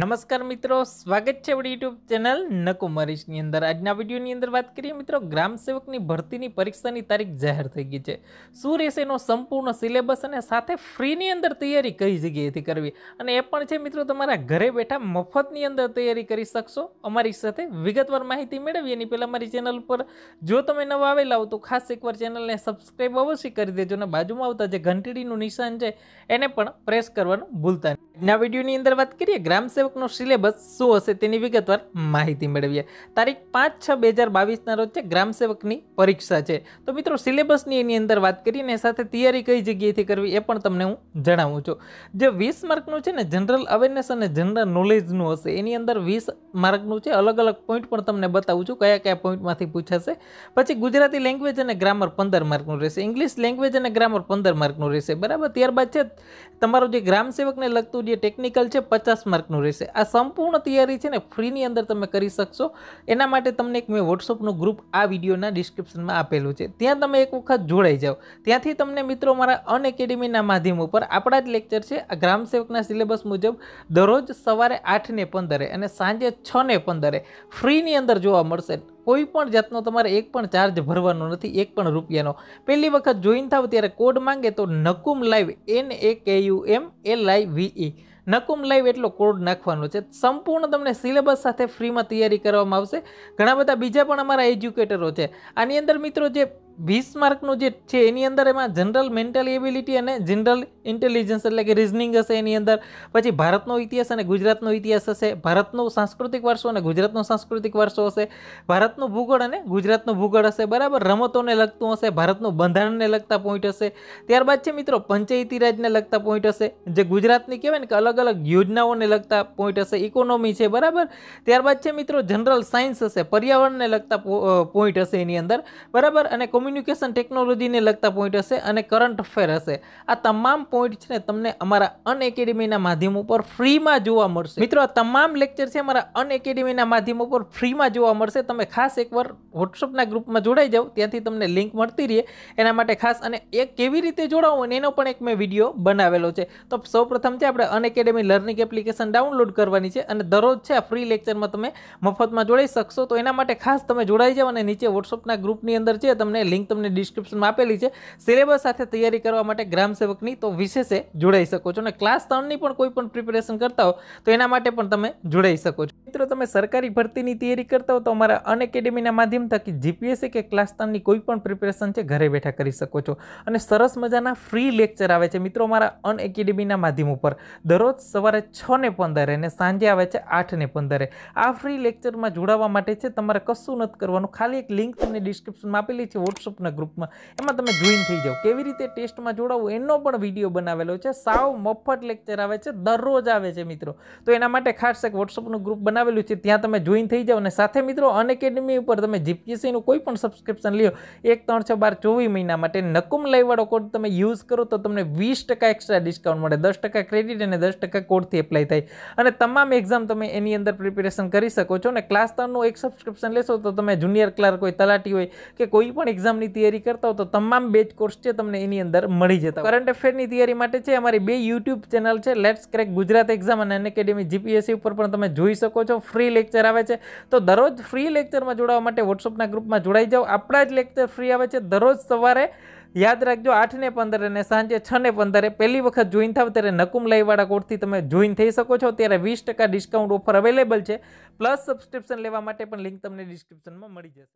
નમસ્કાર મિત્રો સ્વાગત છે આપણી યુટ્યુબ ચેનલ નકુમરીશની અંદર આજના વિડીયોની અંદર વાત કરીએ મિત્રો ગ્રામ સેવકની ભરતીની પરીક્ષાની તારીખ જાહેર થઈ ગઈ છે શું રહેશે એનો સંપૂર્ણ સિલેબસ અને સાથે ફ્રીની અંદર તૈયારી કઈ જગ્યાએથી કરવી અને એ પણ છે મિત્રો તમારા ઘરે બેઠા મફતની અંદર તૈયારી કરી શકશો અમારી સાથે વિગતવાર માહિતી મેળવીએ એની પહેલાં અમારી ચેનલ પર જો તમે નવા આવેલા હો તો ખાસ એકવાર ચેનલને સબસ્ક્રાઈબ અવશ્ય કરી દેજો અને બાજુમાં આવતા જે ઘંટડીનું નિશાન છે એને પણ પ્રેસ કરવાનું ભૂલતા નહીં આજના વિડીયોની અંદર વાત કરીએ ગ્રામ સેવકનો સિલેબસ શું હશે તેની વિગતવાર માહિતી મેળવીએ તારીખ પાંચ છ બે હજાર બાવીસના રોજ છે ગ્રામ સેવકની પરીક્ષા છે તો મિત્રો સિલેબસની એની અંદર વાત કરીને સાથે તૈયારી કઈ જગ્યાએથી કરવી એ પણ તમને હું જણાવું છું જે વીસ માર્કનું છે ને જનરલ અવેરનેસ અને જનરલ નોલેજનું હશે એની અંદર વીસ માર્કનું છે અલગ અલગ પોઈન્ટ પણ તમને બતાવું છું કયા કયા પોઈન્ટમાંથી પૂછાશે પછી ગુજરાતી લેંગ્વેજ અને ગ્રામર પંદર માર્કનું રહેશે ઇંગ્લિશ લેંગ્વેજ અને ગ્રામર પંદર માર્કનું રહેશે બરાબર ત્યારબાદ છે તમારું જે ગ્રામ સેવકને લગતું જે ટેકનિકલ છે પચાસ માર્કનું રહેશે આ સંપૂર્ણ તૈયારી છે ને ફ્રીની અંદર તમે કરી શકશો એના માટે તમને એક મેં વોટ્સઅપનું ગ્રુપ આ વિડીયોના ડિસ્ક્રિપ્શનમાં આપેલું છે ત્યાં તમે એક વખત જોડાઈ જાઓ ત્યાંથી તમને મિત્રો મારા અન એકેડેમીના માધ્યમ ઉપર આપણા જ લેક્ચર છે આ ગ્રામસેવકના સિલેબસ મુજબ દરરોજ સવારે આઠને પંદરે અને સાંજે છને પંદરે ફ્રીની અંદર જોવા મળશે કોઈ પણ જાતનો તમારે એક પણ ચાર્જ ભરવાનો નથી એક પણ રૂપિયાનો પહેલી વખત જોઈન થાવ ત્યારે કોડ માંગે તો Nakum live N A K U M L I V E Nakum live એટલો કોડ નાખવાનો છે સંપૂર્ણ તમને સિલેબસ સાથે ફ્રીમાં તૈયારી કરવામાં આવશે ઘણા બધા બીજા પણ અમારા એજ્યુકેટરો છે આની અંદર મિત્રો જે વીસ માર્કનું જે છે એની અંદર એમાં જનરલ મેન્ટલ એબિલિટી અને જનરલ ઇન્ટેલિજન્સ એટલે કે રિઝનિંગ હશે એની અંદર પછી ભારતનો ઇતિહાસ અને ગુજરાતનો ઇતિહાસ હશે ભારતનો સાંસ્કૃતિક વારસો અને ગુજરાતનો સાંસ્કૃતિક વારસો હશે ભારતનું ભૂગોળ અને ગુજરાતનું ભૂગોળ હશે બરાબર રમતોને લગતું હશે ભારતનું બંધારણને લગતા પોઈન્ટ હશે ત્યારબાદ છે મિત્રો પંચાયતી રાજને લગતા પોઈન્ટ હશે જે ગુજરાતની કહેવાય ને કે અલગ અલગ યોજનાઓને લગતા પોઈન્ટ હશે ઇકોનોમી છે બરાબર ત્યારબાદ છે મિત્રો જનરલ સાયન્સ હશે પર્યાવરણને લગતા પોઈન્ટ હશે એની અંદર બરાબર અને કોમ્યુ કોમ્યુનિકેશન ટેકનોલોજીને લગતા પોઈન્ટ હશે અને કરંટ અફેર હશે આ તમામ પોઈન્ટ છે ને તમને અમારા અનએકેડેમીના એકેડેમીના માધ્યમ ઉપર ફ્રીમાં જોવા મળશે મિત્રો આ તમામ લેક્ચર છે અમારા અનએકેડેમીના એકેડેમીના માધ્યમ ઉપર ફ્રીમાં જોવા મળશે તમે ખાસ એકવાર વોટ્સઅપના ગ્રુપમાં જોડાઈ જાઓ ત્યાંથી તમને લિંક મળતી રહે એના માટે ખાસ અને એ કેવી રીતે જોડાવું એનો પણ એક મેં વિડીયો બનાવેલો છે તો સૌપ્રથમ છે આપણે અન લર્નિંગ એપ્લિકેશન ડાઉનલોડ કરવાની છે અને દરરોજ છે આ ફ્રી લેક્ચરમાં તમે મફતમાં જોડાઈ શકશો તો એના માટે ખાસ તમે જોડાઈ જાઓ અને નીચે વોટ્સઅપના ગ્રુપની અંદર છે તમને લિંક લિંક તમને ડિસ્ક્રિપ્શનમાં આપેલી છે સિલેબસ સાથે તૈયારી કરવા માટે ગ્રામસેવકની તો વિશેષે જોડાઈ શકો છો અને ક્લાસ ત્રણની પણ કોઈ પણ પ્રિપેરેશન કરતા હો તો એના માટે પણ તમે જોડાઈ શકો છો મિત્રો તમે સરકારી ભરતીની તૈયારી કરતા હો તો અમારા અન માધ્યમ થકી જીપીએસસી કે ક્લાસ ત્રણની કોઈ પણ પ્રિપેરેશન છે ઘરે બેઠા કરી શકો છો અને સરસ મજાના ફ્રી લેક્ચર આવે છે મિત્રો અમારા અનએકેડેમીના માધ્યમ ઉપર દરરોજ સવારે છ ને પંદરે અને સાંજે આવે છે આઠ ને પંદરે આ ફ્રી લેક્ચરમાં જોડાવા માટે છે તમારે કશું નથી કરવાનું ખાલી એક લિંક તમને ડિસ્ક્રિપ્શનમાં આપેલી છે વોટ્સઅપના ગ્રુપમાં એમાં તમે જોઈન થઈ જાઓ કેવી રીતે ટેસ્ટમાં જોડાવું એનો પણ વિડીયો બનાવેલો છે સાવ મફત લેક્ચર આવે છે દરરોજ આવે છે મિત્રો તો એના માટે ખાસ એક વોટ્સઅપનું ગ્રુપ બનાવ બનાવેલું છે ત્યાં તમે જોઈન થઈ જાઓ અને સાથે મિત્રો અનએકેડમી ઉપર તમે જીપીસીનું કોઈ પણ સબસ્ક્રિપ્શન લ્યો એક ત્રણ છ બાર ચોવીસ મહિના માટે નકુમ લાઈવવાળો કોડ તમે યુઝ કરો તો તમને વીસ ટકા એક્સ્ટ્રા ડિસ્કાઉન્ટ મળે દસ ટકા ક્રેડિટ અને દસ ટકા કોડથી એપ્લાય થાય અને તમામ એક્ઝામ તમે એની અંદર પ્રિપેરેશન કરી શકો છો અને ક્લાસ ત્રણનું એક સબસ્ક્રિપ્શન લેશો તો તમે જુનિયર ક્લાર્ક હોય તલાટી હોય કે કોઈ પણ એક્ઝામની તૈયારી કરતા હો તો તમામ બેચ કોર્સ છે તમને એની અંદર મળી જતા કરંટ અફેરની તૈયારી માટે છે અમારી બે યુટ્યુબ ચેનલ છે લેટ્સ ક્રેક ગુજરાત એક્ઝામ અને એકેડેમી જીપીએસસી ઉપર પણ તમે જોઈ શકો છો છો ફ્રી લેક્ચર આવે છે તો દરરોજ ફ્રી લેક્ચરમાં જોડાવા માટે વોટ્સઅપના ગ્રુપમાં જોડાઈ જાઓ આપણા જ લેક્ચર ફ્રી આવે છે દરરોજ સવારે યાદ રાખજો આઠને પંદરે અને સાંજે છ ને પંદરે પહેલી વખત જોઈન થાવ ત્યારે નકુમ લઈવાળા કોર્ટથી તમે જોઈન થઈ શકો છો ત્યારે વીસ ટકા ડિસ્કાઉન્ટ ઓફર અવેલેબલ છે પ્લસ સબસ્ક્રિપ્શન લેવા માટે પણ લિંક તમને ડિસ્ક્રિપ્શનમાં મળી જશે